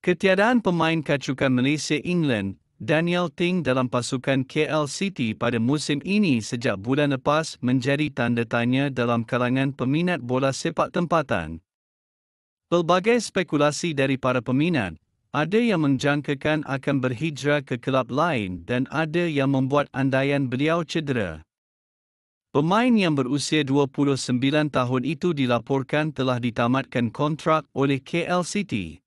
Ketiadaan pemain kacukan Malaysia England, Daniel Ting dalam pasukan KL City pada musim ini sejak bulan lepas menjadi tanda tanya dalam kalangan peminat bola sepak tempatan. Pelbagai spekulasi dari para peminat, ada yang menjangkakan akan berhijrah ke kelab lain dan ada yang membuat andaian beliau cedera. Pemain yang berusia 29 tahun itu dilaporkan telah ditamatkan kontrak oleh KL City.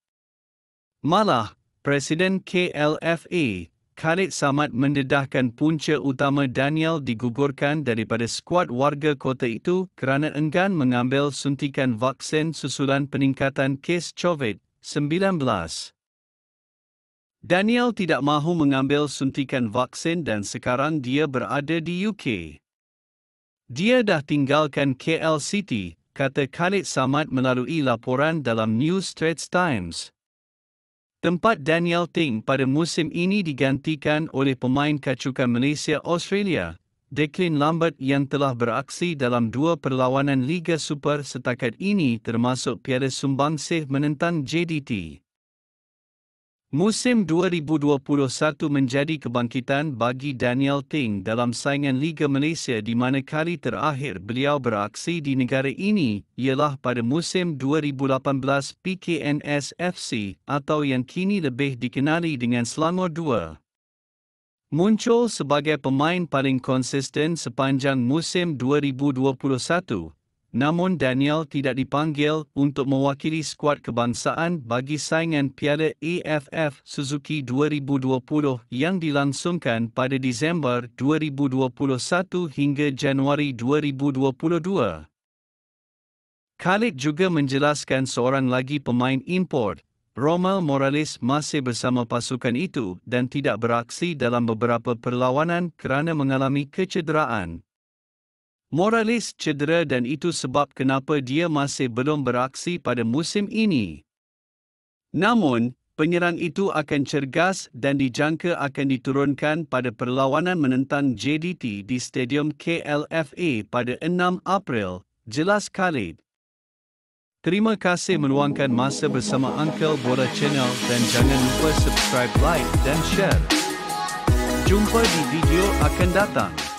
Malah, Presiden KLFA, Khalid Samad mendedahkan punca utama Daniel digugurkan daripada skuad warga kota itu kerana enggan mengambil suntikan vaksin susulan peningkatan kes COVID-19. Daniel tidak mahu mengambil suntikan vaksin dan sekarang dia berada di UK. Dia dah tinggalkan KL City, kata Khalid Samad melalui laporan dalam New Straits Times. Tempat Daniel Ting pada musim ini digantikan oleh pemain kacukan Malaysia Australia, Declan Lambert yang telah beraksi dalam dua perlawanan Liga Super setakat ini termasuk Piala Sumbangsih menentang JDT. Musim 2021 menjadi kebangkitan bagi Daniel Ting dalam saingan Liga Malaysia di mana kali terakhir beliau beraksi di negara ini ialah pada musim 2018 PKNS FC atau yang kini lebih dikenali dengan Selangor 2. Muncul sebagai pemain paling konsisten sepanjang musim 2021, Namun Daniel tidak dipanggil untuk mewakili skuad kebangsaan bagi saingan Piala EFF Suzuki 2020 yang dilangsungkan pada Disember 2021 hingga Januari 2022. Khalid juga menjelaskan seorang lagi pemain import, Romel Morales masih bersama pasukan itu dan tidak beraksi dalam beberapa perlawanan kerana mengalami kecederaan. Morales cedera dan itu sebab kenapa dia masih belum beraksi pada musim ini. Namun, penyerang itu akan cergas dan dijangka akan diturunkan pada perlawanan menentang JDT di Stadium KLFA pada 6 April, jelas Khalid. Terima kasih meluangkan masa bersama Uncle Bola Channel dan jangan lupa subscribe, like dan share. Jumpa di video akan datang.